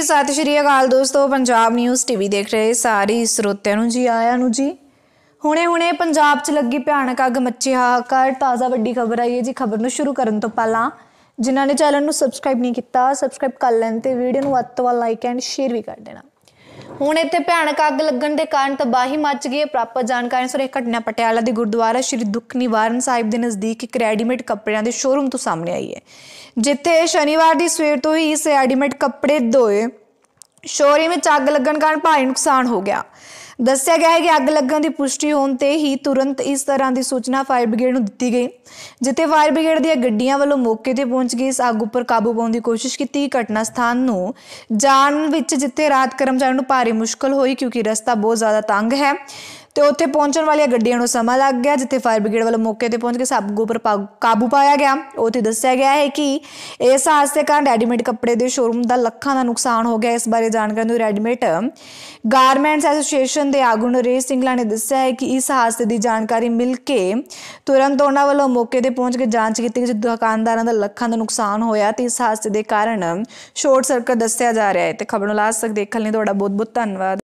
ਜੀ ਸਤਿ ਸ਼੍ਰੀ ਅਕਾਲ ਦੋਸਤੋ ਪੰਜਾਬ ਨਿਊਜ਼ ਟੀਵੀ ਦੇਖ ਰਹੇ ਸਾਰੇ ਸਰੋਤਿਆਂ ਨੂੰ ਜੀ ਆਇਆਂ ਨੂੰ ਜੀ ਹੁਣੇ-ਹੁਣੇ ਪੰਜਾਬ 'ਚ ਲੱਗੀ ਭਿਆਨਕ ਅੱਗ ਮੱਚੀ ਕਰ ਤਾਜ਼ਾ ਵੱਡੀ ਖਬਰ ਆਈ ਹੈ ਜੀ ਖਬਰ ਨੂੰ ਸ਼ੁਰੂ ਕਰਨ ਤੋਂ ਪਹਿਲਾਂ ਜਿਨ੍ਹਾਂ ਨੇ ਚੈਨਲ ਨੂੰ ਸਬਸਕ੍ਰਾਈਬ ਨਹੀਂ ਕੀਤਾ ਸਬਸਕ੍ਰਾਈਬ ਕਰ ਲੈਣ ਤੇ ਵੀਡੀਓ ਨੂੰ ਵੱਧ ਤੋਂ ਵੱਧ ਲਾਈਕ ਐਂਡ ਸ਼ੇਅਰ ਵੀ ਕਰ ਦੇਣਾ ਹੁਣ ਇੱਥੇ ਭਿਆਨਕ ਅੱਗ ਲੱਗਣ ਦੇ ਕਾਰਨ ਤਬਾਹੀ ਮਚ ਗਈ ਹੈ ਪ੍ਰਾਪਤ ਜਾਣਕਾਰੀ ਅਨੁਸਾਰ ਇਹ ਘਟਨਾ ਪਟਿਆਲਾ ਦੇ ਗੁਰਦੁਆਰਾ ਸ਼੍ਰੀ ਦੁੱਖ ਨਿਵਾਰਨ ਸਾਹਿਬ ਦੇ ਨਜ਼ਦੀਕ ਇੱਕ ਰੈਡੀਮੇਡ ਕੱਪੜਿਆਂ ਦੇ ਸ਼ੋਰੂਮ ਤੋਂ ਸਾਹਮਣੇ ਆਈ ਹੈ ਜਿੱਥੇ ਸ਼ਨੀਵਾਰ ਦੀ ਸਵੇਰ ਤੋਂ ਹੀ ਇਸ ਰੈਡੀਮੇਡ ਕੱਪੜੇ ਧੋਏ ਸ਼ੋਰੇ ਵਿੱਚ ਅੱਗ ਲੱਗਣ ਕਾਰਨ ਭਾਰੀ ਨੁਕਸਾਨ ਹੋ ਗਿਆ ਦੱਸਿਆ ਗਿਆ ਹੈ ਕਿ ਅੱਗ ਲੱਗਣ ਦੀ ਪੁਸ਼ਟੀ ਹੋਣ ਤੇ ਹੀ ਤੁਰੰਤ ਇਸ ਤਰ੍ਹਾਂ ਦੀ ਸੂਚਨਾ ਫਾਇਰ ਬ੍ਰਿਗੇਡ ਨੂੰ ਦਿੱਤੀ ਗਈ ਜਿੱਥੇ ਫਾਇਰ ਬ੍ਰਿਗੇਡ ਦੀਆਂ ਗੱਡੀਆਂ ਵੱਲੋਂ ਮੌਕੇ ਤੇ ਪਹੁੰਚ ਕੇ ਇਸ ਅੱਗ ਉੱਪਰ ਕਾਬੂ ਪਾਉਣ ਦੀ ਕੋਸ਼ਿਸ਼ ਕੀਤੀ ਘਟਨਾ ਸਥਾਨ ਨੂੰ ਜਾਣ ਵਿੱਚ ਜਿੱਥੇ ਰਾਤ ਕਰਮਚਾਰੀਆਂ ਨੂੰ ਭਾਰੀ ਮੁਸ਼ਕਲ ਹੋਈ ਕਿਉਂਕਿ ਰਸਤਾ ਬਹੁਤ ਜ਼ਿਆਦਾ ਤੰਗ ਹੈ ਤੇ ਉੱਥੇ ਪਹੁੰਚਣ ਵਾਲੀਆਂ ਗੱਡੀਆਂ ਨੂੰ ਸਮਾਂ ਲੱਗ ਗਿਆ ਜਿੱਥੇ ਫਾਇਰ ਬ੍ਰਿਗੇਡ ਵੱਲੋਂ ਮੌਕੇ ਤੇ ਪਹੁੰਚ ਕੇ ਸਭ ਉੱਪਰ ਕਾਬੂ ਪਾਇਆ ਗਿਆ ਉੱਥੇ ਦੱਸਿਆ ਗਿਆ ਹੈ ਕਿ ਇਸ ਹਾਦਸੇ ਕਾਰਨ ਰੈਡੀਮੇਡ ਕੱਪੜੇ ਦੇ ਸ਼ੋਰੂਮ ਦਾ ਲੱਖਾਂ ਦਾ ਨੁਕਸਾਨ ਹੋ ਗਿਆ ਇਸ ਬਾਰੇ ਜਾਣਕਾਰੀ ਨੂੰ ਰੈਡੀਮੇਡ ਗਾਰਮੈਂਟਸ ਐਸੋਸੀਏਸ਼ਨ ਦੇ ਆਗੂ ਨੇ ਰੇਸ ਸਿੰਘਲਾ ਨੇ ਦੱਸਿਆ ਹੈ ਕਿ ਇਸ ਹਾਦਸੇ ਦੀ ਜਾਣਕਾਰੀ ਮਿਲ ਕੇ ਤੁਰੰਤ ਉਹਨਾਂ ਵੱਲੋਂ ਮੌਕੇ ਤੇ ਪਹੁੰਚ ਕੇ ਜਾਂਚ ਕੀਤੀ ਕਿ ਦੁਕਾਨਦਾਰਾਂ ਦਾ ਲੱਖਾਂ ਦਾ ਨੁਕਸਾਨ ਹੋਇਆ ਤੇ ਇਸ ਹਾਦਸੇ ਦੇ ਕਾਰਨ ਸ਼ਾਰਟ ਸਰਕਟ ਦੱਸਿਆ ਜਾ ਰਿਹਾ ਹੈ ਤੇ ਖਬਰ ਨੂੰ ਲਾਸਟ ਤੱਕ ਦੇਖਣ ਲਈ ਤੁਹਾਡਾ ਬਹੁਤ ਬਹੁਤ ਧੰਨਵਾਦ